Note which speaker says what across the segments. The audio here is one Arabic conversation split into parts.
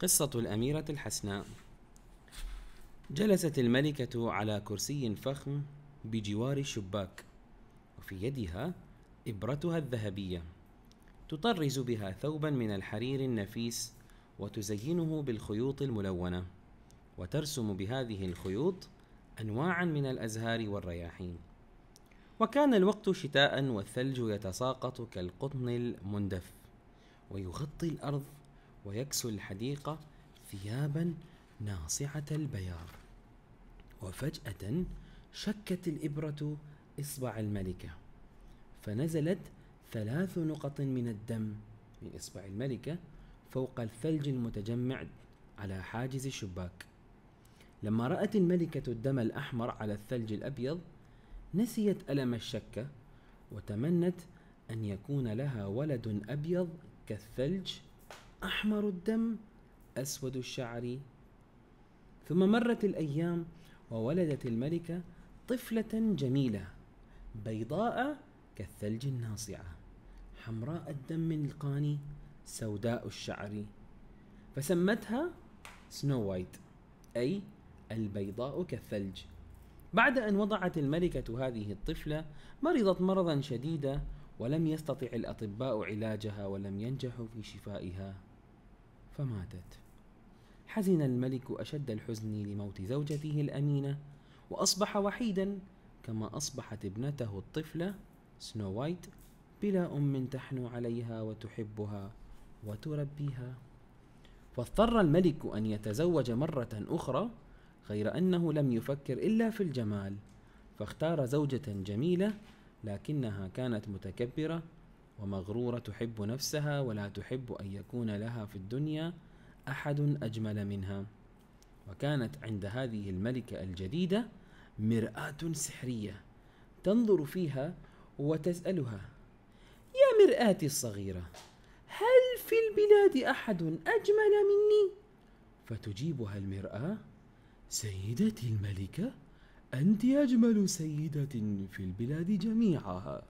Speaker 1: قصة الأميرة الحسناء جلست الملكة على كرسي فخم بجوار الشباك وفي يدها إبرتها الذهبية تطرز بها ثوبا من الحرير النفيس وتزينه بالخيوط الملونة وترسم بهذه الخيوط أنواعا من الأزهار والرياحين وكان الوقت شتاء والثلج يتساقط كالقطن المندف ويغطي الأرض ويكسو الحديقة ثيابا ناصعة البياض وفجأة شكت الإبرة إصبع الملكة فنزلت ثلاث نقط من الدم من إصبع الملكة فوق الثلج المتجمع على حاجز الشباك لما رأت الملكة الدم الأحمر على الثلج الأبيض نسيت ألم الشكة وتمنت أن يكون لها ولد أبيض كالثلج أحمر الدم أسود الشعر ثم مرت الأيام وولدت الملكة طفلة جميلة بيضاء كالثلج الناصعة حمراء الدم القاني سوداء الشعر فسمتها سنو وايت أي البيضاء كالثلج بعد أن وضعت الملكة هذه الطفلة مرضت مرضا شديدا ولم يستطع الأطباء علاجها ولم ينجحوا في شفائها فماتت حزن الملك أشد الحزن لموت زوجته الأمينة وأصبح وحيدا كما أصبحت ابنته الطفلة سنو وايت بلا أم تحنو عليها وتحبها وتربيها فاضطر الملك أن يتزوج مرة أخرى غير أنه لم يفكر إلا في الجمال فاختار زوجة جميلة لكنها كانت متكبرة ومغرورة تحب نفسها ولا تحب أن يكون لها في الدنيا أحد أجمل منها وكانت عند هذه الملكة الجديدة مرآة سحرية تنظر فيها وتسألها يا مرآتي الصغيرة هل في البلاد أحد أجمل مني؟ فتجيبها المرآة سيدتي الملكة أنت أجمل سيدة في البلاد جميعها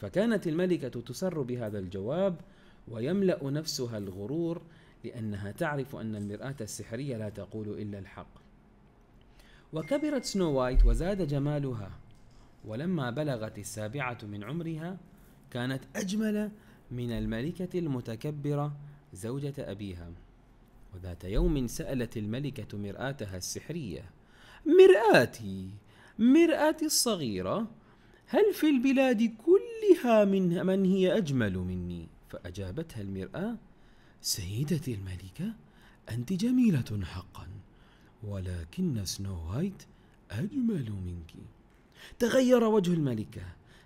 Speaker 1: فكانت الملكة تسر بهذا الجواب ويملأ نفسها الغرور لأنها تعرف أن المرآة السحرية لا تقول إلا الحق وكبرت سنو وايت وزاد جمالها ولما بلغت السابعة من عمرها كانت أجمل من الملكة المتكبرة زوجة أبيها وذات يوم سألت الملكة مرآتها السحرية مرآتي مرآتي الصغيرة هل في البلاد كل فيها من من هي أجمل مني فأجابتها المرأة سيدتي الملكة أنت جميلة حقا ولكن سنو وايت أجمل منك تغير وجه الملكة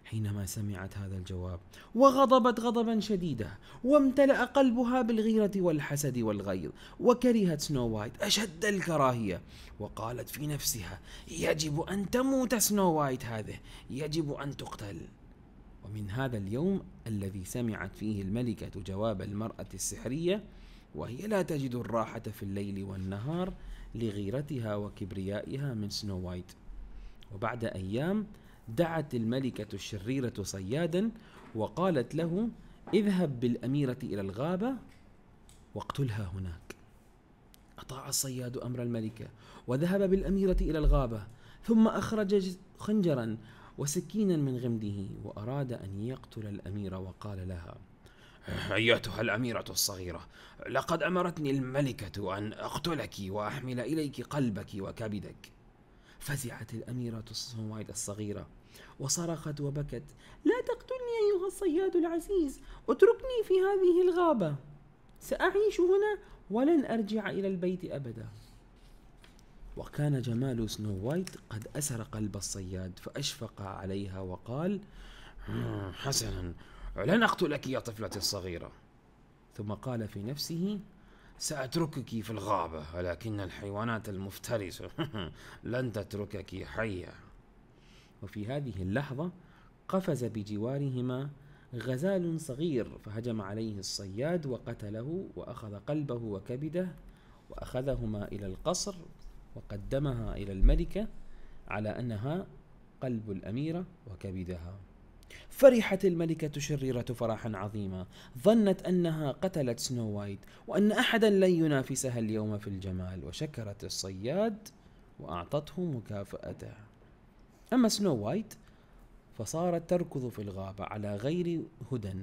Speaker 1: حينما سمعت هذا الجواب وغضبت غضبا شديدا وامتلأ قلبها بالغيرة والحسد والغيظ وكرهت سنو وايت أشد الكراهية وقالت في نفسها يجب أن تموت سنو وايت هذه يجب أن تقتل ومن هذا اليوم الذي سمعت فيه الملكة جواب المرأة السحرية وهي لا تجد الراحة في الليل والنهار لغيرتها وكبريائها من سنو وايت وبعد أيام دعت الملكة الشريرة صيادا وقالت له اذهب بالأميرة إلى الغابة واقتلها هناك أطاع الصياد أمر الملكة وذهب بالأميرة إلى الغابة ثم أخرج خنجرا وسكينا من غمده وأراد أن يقتل الأميرة وقال لها أيتها الأميرة الصغيرة لقد أمرتني الملكة أن أقتلك وأحمل إليك قلبك وكبدك فزعت الأميرة السنوايد الصغيرة وصرخت وبكت لا تقتلني أيها الصياد العزيز اتركني في هذه الغابة سأعيش هنا ولن أرجع إلى البيت أبداً وكان جمال سنو وايت قد أسر قلب الصياد فأشفق عليها وقال آه، حسنا لن أقتلك يا طفلتي الصغيرة ثم قال في نفسه سأتركك في الغابة ولكن الحيوانات المفترسة لن تتركك حية وفي هذه اللحظة قفز بجوارهما غزال صغير فهجم عليه الصياد وقتله وأخذ قلبه وكبده وأخذهما إلى القصر وقدمها إلى الملكة على أنها قلب الأميرة وكبدها فرحت الملكة شريرة فرحا عظيما ظنت أنها قتلت سنو وايت وأن أحدا لن ينافسها اليوم في الجمال وشكرت الصياد وأعطته مكافأته أما سنو وايت فصارت تركض في الغابة على غير هدى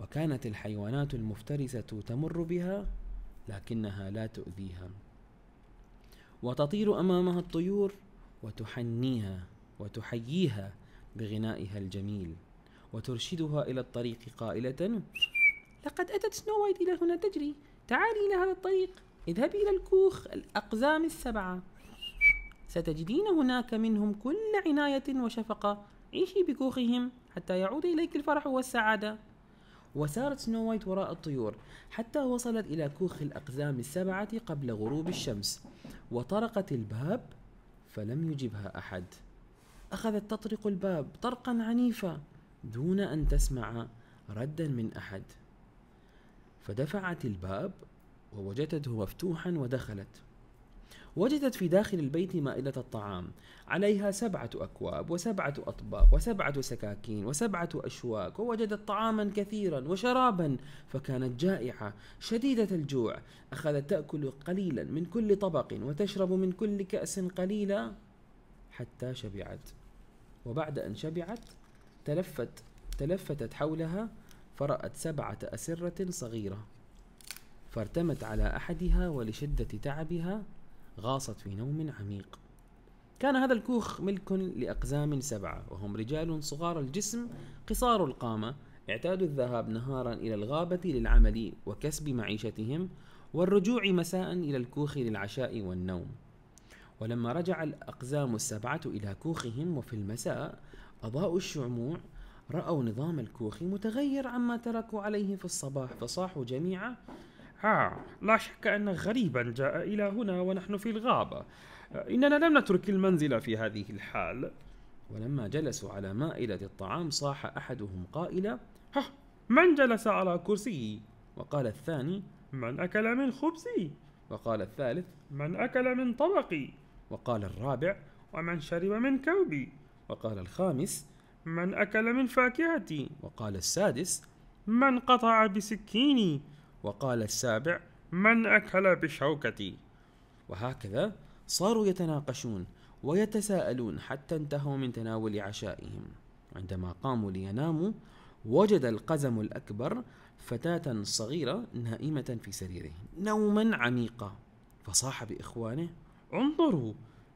Speaker 1: وكانت الحيوانات المفترسة تمر بها لكنها لا تؤذيها وتطير امامها الطيور وتحنيها وتحييها بغنائها الجميل وترشدها الى الطريق قائله لقد اتت سنو وايت الى هنا تجري تعالي الى هذا الطريق اذهبي الى الكوخ الاقزام السبعه ستجدين هناك منهم كل عنايه وشفقه عيشي بكوخهم حتى يعود اليك الفرح والسعاده وسارت سنو وايت وراء الطيور حتى وصلت إلى كوخ الأقزام السبعة قبل غروب الشمس وطرقت الباب فلم يجبها أحد أخذت تطرق الباب طرقا عنيفا دون أن تسمع ردا من أحد فدفعت الباب ووجدته مفتوحا ودخلت وجدت في داخل البيت مائدة الطعام عليها سبعة أكواب وسبعة أطباق وسبعة سكاكين وسبعة أشواك ووجدت طعاما كثيرا وشرابا فكانت جائعة شديدة الجوع أخذت تأكل قليلا من كل طبق وتشرب من كل كأس قليلا حتى شبعت وبعد أن شبعت تلفت تلفتت حولها فرأت سبعة أسرة صغيرة فارتمت على أحدها ولشدة تعبها غاصت في نوم عميق كان هذا الكوخ ملك لأقزام سبعة وهم رجال صغار الجسم قصار القامة اعتادوا الذهاب نهارا إلى الغابة للعمل وكسب معيشتهم والرجوع مساء إلى الكوخ للعشاء والنوم ولما رجع الأقزام السبعة إلى كوخهم وفي المساء أضاءوا الشعموع رأوا نظام الكوخ متغير عما تركوا عليه في الصباح فصاحوا جميعا ها لا شك أن غريبا جاء إلى هنا ونحن في الغابة إننا لم نترك المنزل في هذه الحال ولما جلسوا على مائدة الطعام صاح أحدهم قائلا ها من جلس على كرسي وقال الثاني من أكل من خبزي وقال الثالث من أكل من طبقي وقال الرابع ومن شرب من كوبي وقال الخامس من أكل من فاكهتي وقال السادس من قطع بسكيني وقال السابع من أكل بشوكتي وهكذا صاروا يتناقشون ويتساءلون حتى انتهوا من تناول عشائهم عندما قاموا ليناموا وجد القزم الأكبر فتاة صغيرة نائمة في سريره نوما عميقا فصاح بإخوانه انظروا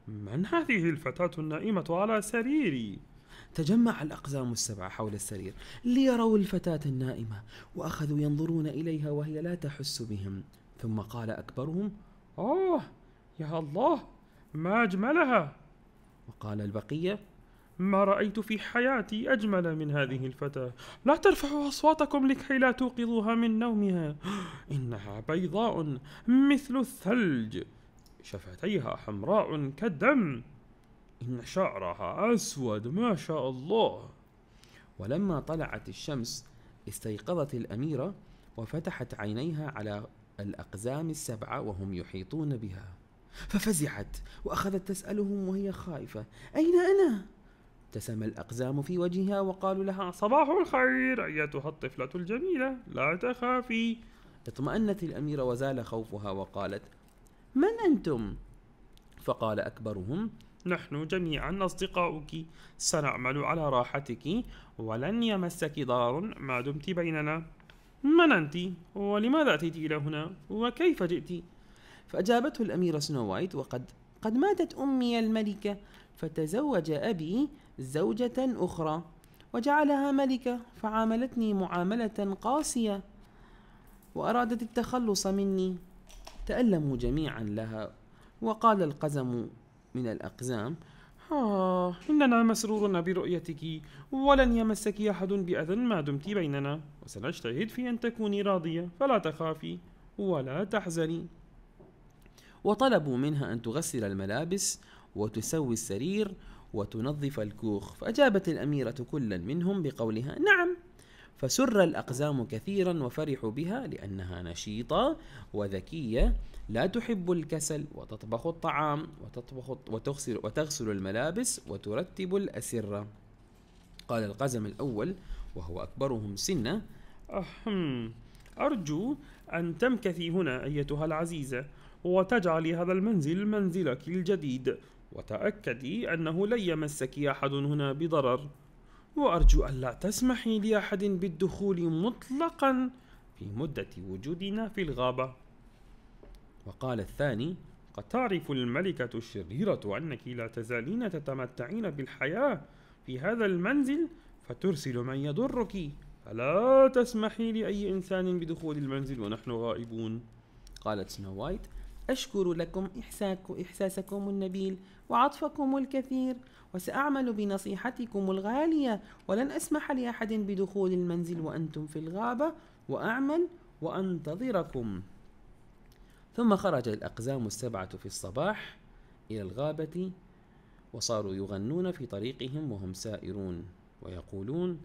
Speaker 1: من هذه الفتاة النائمة على سريري تجمع الأقزام السبعة حول السرير ليروا الفتاة النائمة وأخذوا ينظرون إليها وهي لا تحس بهم ثم قال أكبرهم أوه يا الله ما أجملها وقال البقية ما رأيت في حياتي أجمل من هذه الفتاة لا ترفعوا أصواتكم لكي لا توقظوها من نومها إنها بيضاء مثل الثلج شفتيها حمراء كالدم إن شعرها أسود ما شاء الله ولما طلعت الشمس استيقظت الأميرة وفتحت عينيها على الأقزام السبعة وهم يحيطون بها ففزعت وأخذت تسألهم وهي خائفة أين أنا؟ ابتسم الأقزام في وجهها وقالوا لها صباح الخير أيتها الطفلة الجميلة لا تخافي اطمأنت الأميرة وزال خوفها وقالت من أنتم؟ فقال أكبرهم نحن جميعا أصدقاؤك سنعمل على راحتك ولن يمسك ضرر ما دمت بيننا من أنت؟ ولماذا أتيت إلى هنا؟ وكيف جئت؟ فأجابته الأميرة سنو وايت وقد قد ماتت أمي الملكة فتزوج أبي زوجة أخرى وجعلها ملكة فعاملتني معاملة قاسية وأرادت التخلص مني تألموا جميعا لها وقال القزم من الأقزام آه إننا مسرورون برؤيتك ولن يمسك أحد بأذى ما دمت بيننا وسنجتهد في أن تكوني راضية فلا تخافي ولا تحزني وطلبوا منها أن تغسل الملابس وتسوي السرير وتنظف الكوخ فأجابت الأميرة كلا منهم بقولها نعم فسر الأقزام كثيرا وفرحوا بها لأنها نشيطة وذكية لا تحب الكسل وتطبخ الطعام وتطبخ وتغسل, وتغسل الملابس وترتب الأسرة قال القزم الأول وهو أكبرهم سنا أحم أرجو أن تمكثي هنا أيتها العزيزة وتجعلي هذا المنزل منزلك الجديد وتأكدي أنه لن يمسك أحد هنا بضرر وأرجو ألا تسمحي لأحد بالدخول مطلقا في مدة وجودنا في الغابة وقال الثاني قد تعرف الملكة الشريرة أنك لا تزالين تتمتعين بالحياة في هذا المنزل فترسل من يضرك فلا تسمحي لأي إنسان بدخول المنزل ونحن غائبون قالت سنو وايت أشكر لكم إحساسكم النبيل وعطفكم الكثير وسأعمل بنصيحتكم الغالية ولن أسمح لأحد بدخول المنزل وأنتم في الغابة وأعمل وأنتظركم ثم خرج الأقزام السبعة في الصباح إلى الغابة وصاروا يغنون في طريقهم وهم سائرون ويقولون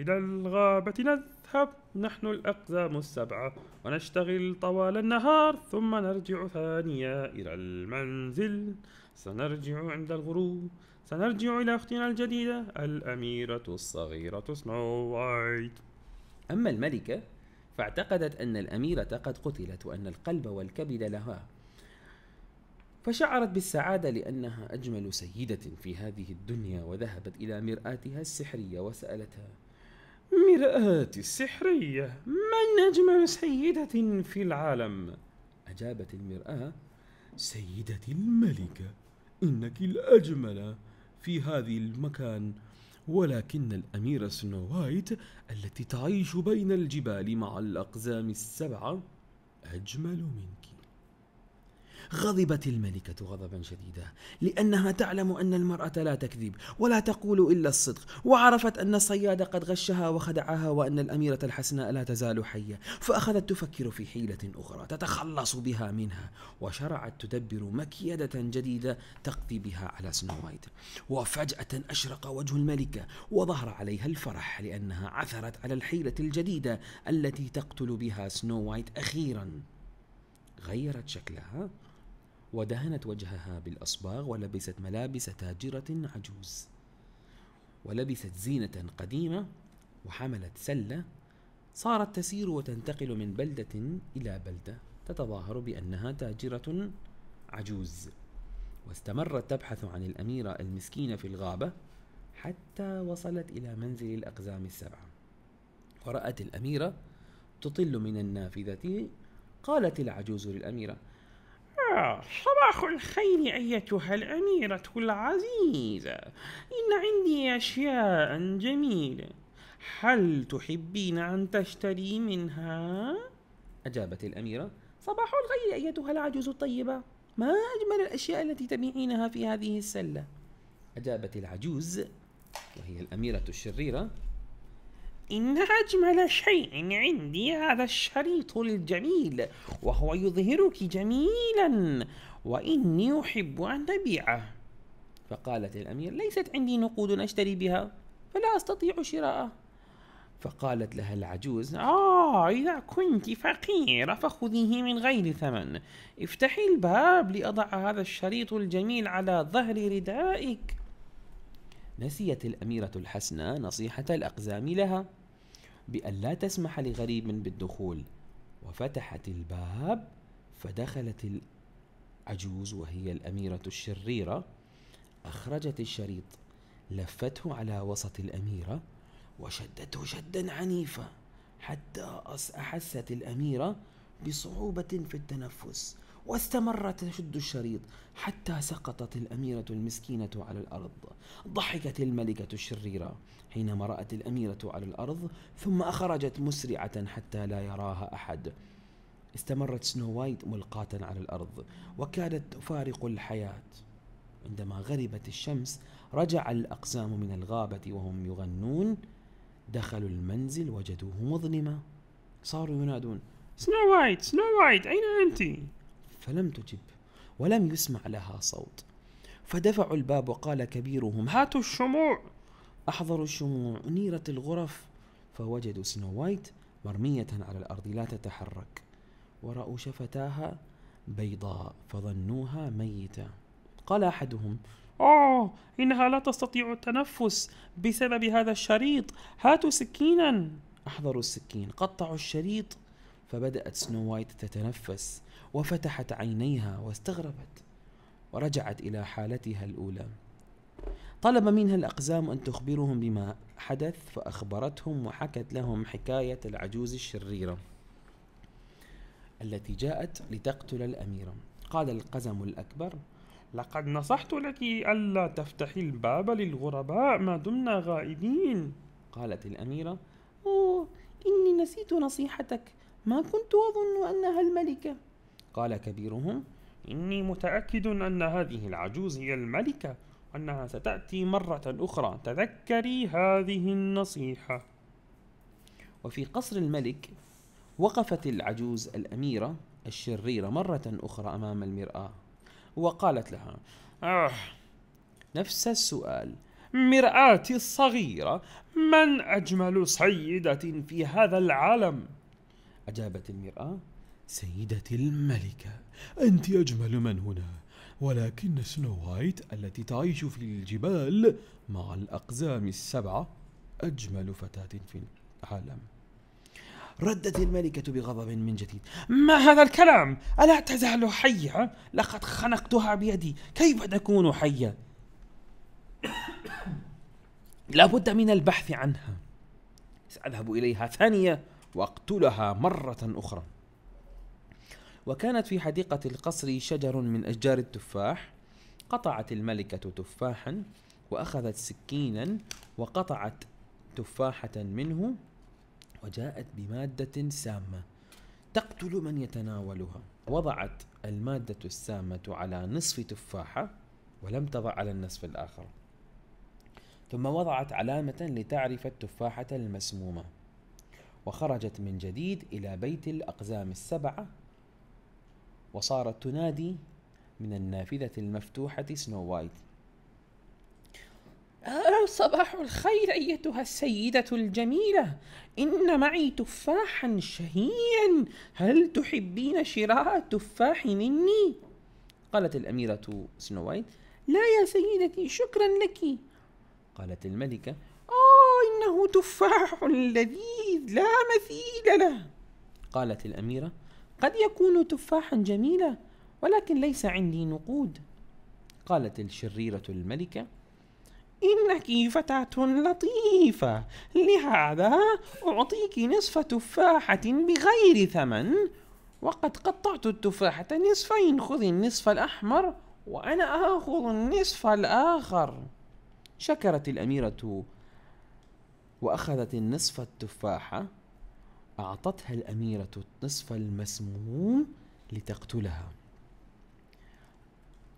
Speaker 1: إلى الغابة نذهب نحن الأقزام السبعة ونشتغل طوال النهار ثم نرجع ثانية إلى المنزل سنرجع عند الغروب سنرجع إلى أختنا الجديدة الأميرة الصغيرة سنو وايت أما الملكة فاعتقدت أن الأميرة قد قتلت وأن القلب والكبد لها فشعرت بالسعادة لأنها أجمل سيدة في هذه الدنيا وذهبت إلى مرآتها السحرية وسألتها مرآتي السحرية من أجمل سيدة في العالم أجابت المرآة سيدتي الملكة إنك الأجمل في هذه المكان ولكن الأميرة سنو وايت التي تعيش بين الجبال مع الأقزام السبعة أجمل منك غضبت الملكة غضبا شديدا لأنها تعلم أن المرأة لا تكذب ولا تقول إلا الصدق وعرفت أن الصياد قد غشها وخدعها وأن الأميرة الحسناء لا تزال حية فأخذت تفكر في حيلة أخرى تتخلص بها منها وشرعت تدبر مكيدة جديدة تقضي بها على سنو وايت وفجأة أشرق وجه الملكة وظهر عليها الفرح لأنها عثرت على الحيلة الجديدة التي تقتل بها سنو وايت أخيرا غيرت شكلها ودهنت وجهها بالأصباغ ولبست ملابس تاجرة عجوز ولبست زينة قديمة وحملت سلة صارت تسير وتنتقل من بلدة إلى بلدة تتظاهر بأنها تاجرة عجوز واستمرت تبحث عن الأميرة المسكينة في الغابة حتى وصلت إلى منزل الأقزام السبعة ورأت الأميرة تطل من النافذة قالت العجوز للأميرة صباح الخير أيتها الأميرة العزيزة إن عندي أشياء جميلة هل تحبين أن تشتري منها؟ أجابت الأميرة صباح الخير أيتها العجوز الطيبة ما أجمل الأشياء التي تبيعينها في هذه السلة أجابت العجوز وهي الأميرة الشريرة إن أجمل شيء عندي هذا الشريط الجميل وهو يظهرك جميلا وإني أحب أن أبيعه فقالت الأمير ليست عندي نقود أشتري بها فلا أستطيع شراءه فقالت لها العجوز آه إذا كنت فقيرة فخذيه من غير ثمن افتحي الباب لأضع هذا الشريط الجميل على ظهر ردائك نسيت الأميرة الحسنى نصيحة الأقزام لها بأن لا تسمح لغريب بالدخول وفتحت الباب فدخلت العجوز وهي الأميرة الشريرة أخرجت الشريط لفته على وسط الأميرة وشدته شدا عنيفا حتى أحست الأميرة بصعوبة في التنفس واستمرت تشد الشريط حتى سقطت الأميرة المسكينة على الأرض ضحكت الملكة الشريرة حينما رأت الأميرة على الأرض ثم أخرجت مسرعة حتى لا يراها أحد استمرت سنو وايت ملقاة على الأرض وكادت تفارق الحياة عندما غربت الشمس رجع الأقزام من الغابة وهم يغنون دخلوا المنزل وجدوه مظلمة صاروا ينادون سنو وايت سنو وايت أين أنت؟ فلم تجب ولم يسمع لها صوت فدفعوا الباب وقال كبيرهم هاتوا الشموع أحضروا الشموع نيرت الغرف فوجدوا سنو وايت مرمية على الأرض لا تتحرك ورأوا شفتاها بيضاء فظنوها ميتة قال أحدهم أوه إنها لا تستطيع التنفس بسبب هذا الشريط هاتوا سكينا أحضروا السكين قطعوا الشريط فبدأت سنو وايت تتنفس وفتحت عينيها واستغربت ورجعت إلى حالتها الأولى طلب منها الأقزام أن تخبرهم بما حدث فأخبرتهم وحكت لهم حكاية العجوز الشريرة التي جاءت لتقتل الأميرة قال القزم الأكبر لقد نصحت لك ألا تفتحي الباب للغرباء ما دمنا غائبين قالت الأميرة أوه إني نسيت نصيحتك ما كنت أظن أنها الملكة قال كبيرهم إني متأكد أن هذه العجوز هي الملكة وأنها ستأتي مرة أخرى تذكري هذه النصيحة وفي قصر الملك وقفت العجوز الأميرة الشريرة مرة أخرى أمام المرآة وقالت لها آه نفس السؤال مرآتي الصغيرة من أجمل سيدة في هذا العالم أجابت المرأة سيدتي الملكة أنت أجمل من هنا ولكن سنو وايت التي تعيش في الجبال مع الأقزام السبعة أجمل فتاة في العالم ردت الملكة بغضب من جديد ما هذا الكلام ألا تزال حية لقد خنقتها بيدي كيف تكون حية لابد من البحث عنها سأذهب إليها ثانية واقتلها مره اخرى وكانت في حديقه القصر شجر من اشجار التفاح قطعت الملكه تفاحا واخذت سكينا وقطعت تفاحه منه وجاءت بماده سامه تقتل من يتناولها وضعت الماده السامه على نصف تفاحه ولم تضع على النصف الاخر ثم وضعت علامه لتعرف التفاحه المسمومه وخرجت من جديد إلى بيت الأقزام السبعة وصارت تنادي من النافذة المفتوحة سنو وايت آه صباح الخير أيتها السيدة الجميلة إن معي تفاحا شهيا هل تحبين شراء تفاح مني؟ قالت الأميرة سنو وايت لا يا سيدتي شكرا لك قالت الملكة إنه تفاح لذيذ لا مثيل له قالت الأميرة قد يكون تفاحا جميلا ولكن ليس عندي نقود قالت الشريرة الملكة إنك فتاة لطيفة لهذا أعطيك نصف تفاحة بغير ثمن وقد قطعت التفاحة نصفين خذي النصف الأحمر وأنا آخذ النصف الآخر شكرت الأميرة وأخذت النصف التفاحة أعطتها الأميرة النصف المسموم لتقتلها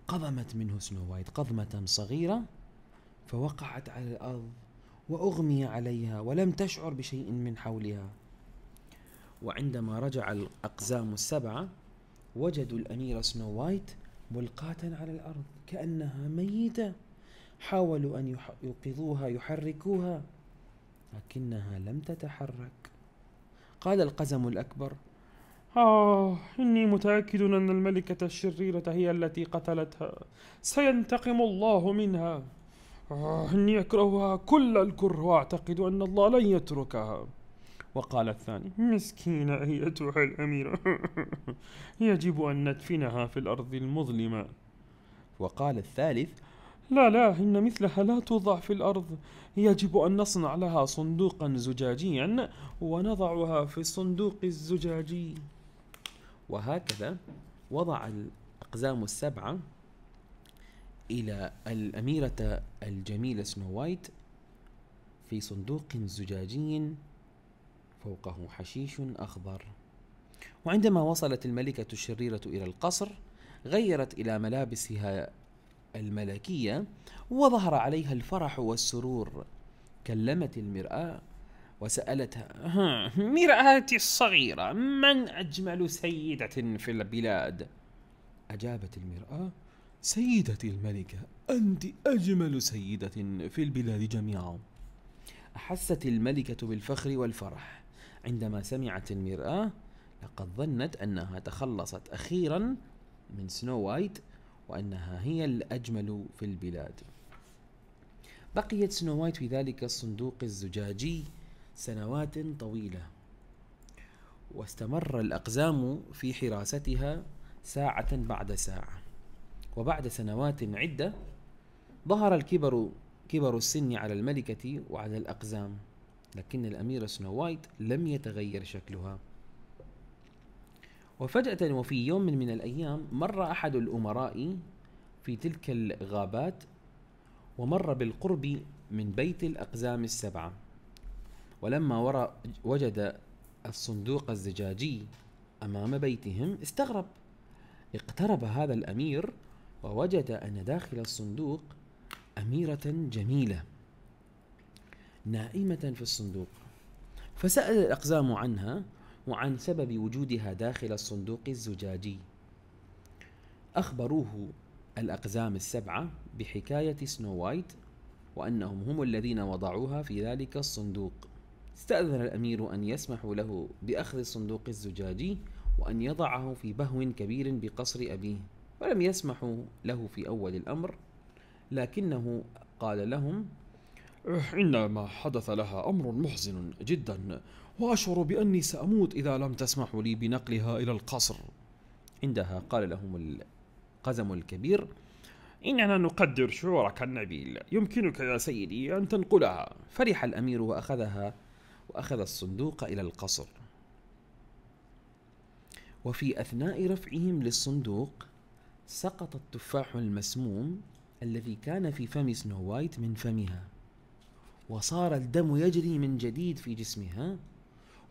Speaker 1: قضمت منه سنو وايت قضمة صغيرة فوقعت على الأرض وأغمي عليها ولم تشعر بشيء من حولها وعندما رجع الأقزام السبعة وجدوا الأميرة سنو وايت ملقاة على الأرض كأنها ميتة حاولوا أن يوقظوها يحركوها لكنها لم تتحرك قال القزم الأكبر آه إني متأكد أن الملكة الشريرة هي التي قتلتها سينتقم الله منها آه إني أكرهها كل الكره وأعتقد أن الله لن يتركها وقال الثاني مسكينة أيتها الأميرة يجب أن ندفنها في الأرض المظلمة وقال الثالث لا لا إن مثلها لا توضع في الأرض يجب أن نصنع لها صندوقا زجاجيا ونضعها في الصندوق الزجاجي وهكذا وضع الأقزام السبعة إلى الأميرة الجميلة سنو وايت في صندوق زجاجي فوقه حشيش أخضر وعندما وصلت الملكة الشريرة إلى القصر غيرت إلى ملابسها الملكية وظهر عليها الفرح والسرور كلمت المرآة وسألتها مرآتي الصغيرة من أجمل سيدة في البلاد أجابت المرآة سيدتي الملكة أنت أجمل سيدة في البلاد جميعا أحست الملكة بالفخر والفرح عندما سمعت المرآة لقد ظنت أنها تخلصت أخيرا من سنو وايت وأنها هي الأجمل في البلاد بقيت سنو وايت في ذلك الصندوق الزجاجي سنوات طويلة واستمر الأقزام في حراستها ساعة بعد ساعة وبعد سنوات عدة ظهر الكبر كبر السن على الملكة وعلى الأقزام لكن الأميرة سنو وايت لم يتغير شكلها وفجأة وفي يوم من الأيام مر أحد الأمراء في تلك الغابات ومر بالقرب من بيت الأقزام السبعة ولما ورى وجد الصندوق الزجاجي أمام بيتهم استغرب اقترب هذا الأمير ووجد أن داخل الصندوق أميرة جميلة نائمة في الصندوق فسأل الأقزام عنها وعن سبب وجودها داخل الصندوق الزجاجي أخبروه الأقزام السبعة بحكاية سنو وايت وأنهم هم الذين وضعوها في ذلك الصندوق استأذن الأمير أن يسمحوا له بأخذ الصندوق الزجاجي وأن يضعه في بهو كبير بقصر أبيه ولم يسمحوا له في أول الأمر لكنه قال لهم إن ما حدث لها أمر محزن جدا وأشعر بأني سأموت إذا لم تسمحوا لي بنقلها إلى القصر عندها قال لهم القزم الكبير إننا نقدر شعورك النبيل يمكنك يا سيدي أن تنقلها فرح الأمير وأخذها وأخذ الصندوق إلى القصر وفي أثناء رفعهم للصندوق سقط التفاح المسموم الذي كان في فم سنو وايت من فمها وصار الدم يجري من جديد في جسمها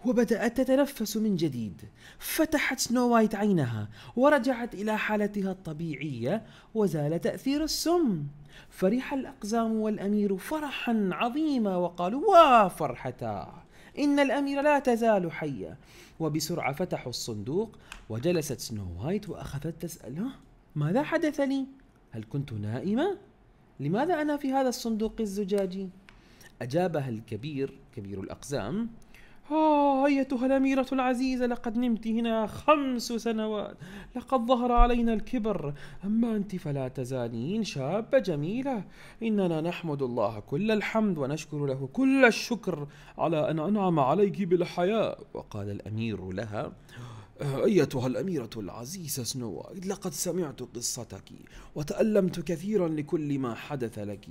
Speaker 1: وبدأت تتنفس من جديد فتحت سنو وايت عينها ورجعت إلى حالتها الطبيعية وزال تأثير السم فرح الأقزام والأمير فرحا عظيما وقالوا وا فرحتا إن الأمير لا تزال حية وبسرعة فتحوا الصندوق وجلست سنو وايت وأخذت تسأل ماذا حدث لي؟ هل كنت نائمة؟ لماذا أنا في هذا الصندوق الزجاجي؟ أجابها الكبير كبير الأقزام آه أيتها الأميرة العزيزة لقد نمت هنا خمس سنوات لقد ظهر علينا الكبر أما أنت فلا تزالين شابة جميلة إننا نحمد الله كل الحمد ونشكر له كل الشكر على أن أنعم عليك بالحياة وقال الأمير لها أيتها الأميرة العزيزة سنو لقد سمعت قصتك وتألمت كثيرا لكل ما حدث لك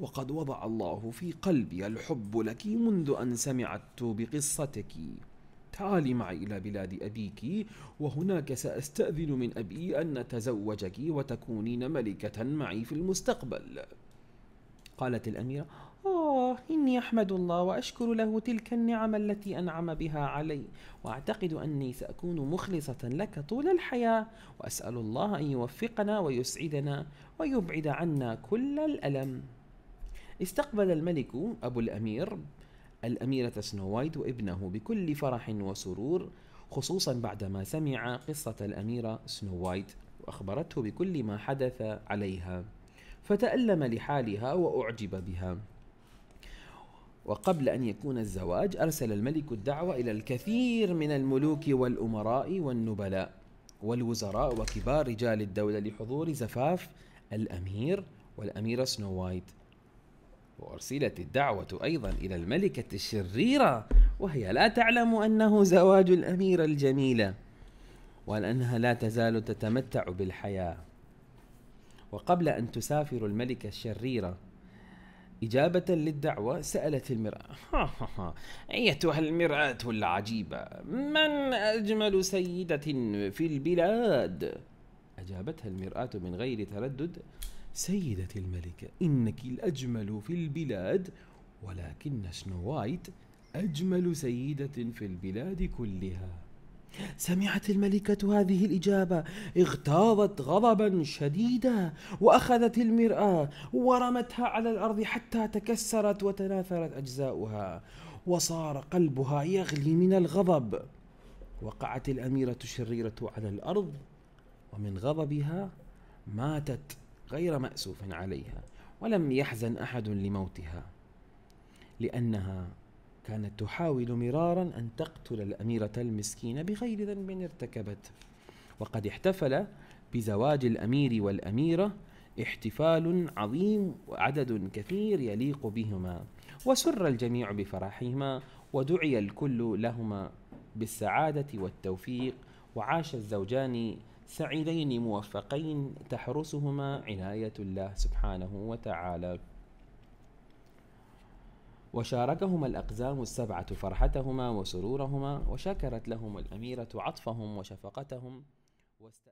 Speaker 1: وقد وضع الله في قلبي الحب لك منذ أن سمعت بقصتك تعالي معي إلى بلاد أبيك وهناك سأستأذن من أبي أن نتزوجك وتكونين ملكة معي في المستقبل قالت الأميرة آه إني أحمد الله وأشكر له تلك النعم التي أنعم بها علي وأعتقد أني سأكون مخلصة لك طول الحياة وأسأل الله أن يوفقنا ويسعدنا ويبعد عنا كل الألم استقبل الملك أبو الأمير الأميرة سنو وايت وابنه بكل فرح وسرور خصوصا بعدما سمع قصة الأميرة سنو وايت وأخبرته بكل ما حدث عليها فتألم لحالها وأعجب بها وقبل أن يكون الزواج أرسل الملك الدعوة إلى الكثير من الملوك والأمراء والنبلاء والوزراء وكبار رجال الدولة لحضور زفاف الأمير والأميرة سنو وايت وأرسلت الدعوة أيضا إلى الملكة الشريرة وهي لا تعلم أنه زواج الأميرة الجميلة ولأنها لا تزال تتمتع بالحياة وقبل أن تسافر الملكة الشريرة إجابة للدعوة سألت المرأة أيتها المرأة العجيبة من أجمل سيدة في البلاد أجابتها المرأة من غير تردد سيدة الملكة إنك الأجمل في البلاد ولكن سنو وايت أجمل سيدة في البلاد كلها سمعت الملكة هذه الإجابة اغتاظت غضبا شديدا وأخذت المرآة ورمتها على الأرض حتى تكسرت وتناثرت أجزاؤها وصار قلبها يغلي من الغضب وقعت الأميرة الشريرة على الأرض ومن غضبها ماتت غير مأسوف عليها ولم يحزن أحد لموتها لأنها كانت تحاول مرارا أن تقتل الأميرة المسكينة بغير ذنب ارتكبت وقد احتفل بزواج الأمير والأميرة احتفال عظيم وعدد كثير يليق بهما وسر الجميع بفرحهما ودعي الكل لهما بالسعادة والتوفيق وعاش الزوجان سعيدين موفقين تحرسهما عناية الله سبحانه وتعالى وشاركهما الأقزام السبعة فرحتهما وسرورهما وشكرت لهم الأميرة عطفهم وشفقتهم واست...